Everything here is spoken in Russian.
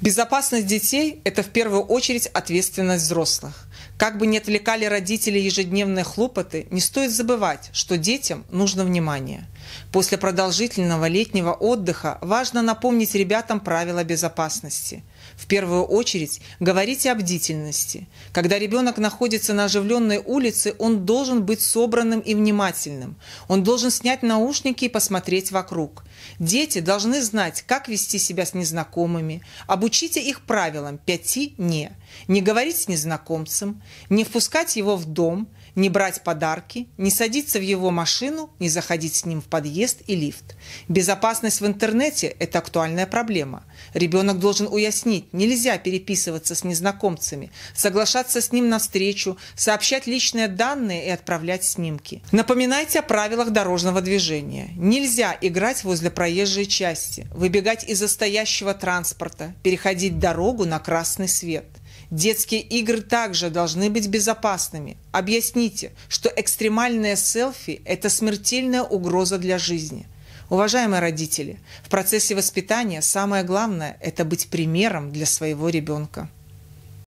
Безопасность детей – это в первую очередь ответственность взрослых. Как бы ни отвлекали родители ежедневные хлопоты, не стоит забывать, что детям нужно внимание. После продолжительного летнего отдыха важно напомнить ребятам правила безопасности. В первую очередь говорите о бдительности. Когда ребенок находится на оживленной улице, он должен быть собранным и внимательным. Он должен снять наушники и посмотреть вокруг. Дети должны знать, как вести себя с незнакомыми, об Обучите их правилам пяти «не». Не говорить с незнакомцем, не впускать его в дом, не брать подарки, не садиться в его машину, не заходить с ним в подъезд и лифт. Безопасность в интернете – это актуальная проблема. Ребенок должен уяснить, нельзя переписываться с незнакомцами, соглашаться с ним на встречу, сообщать личные данные и отправлять снимки. Напоминайте о правилах дорожного движения. Нельзя играть возле проезжей части, выбегать из-за стоящего транспорта, переходить дорогу на красный свет. Детские игры также должны быть безопасными. Объясните, что экстремальное селфи – это смертельная угроза для жизни. Уважаемые родители, в процессе воспитания самое главное – это быть примером для своего ребенка.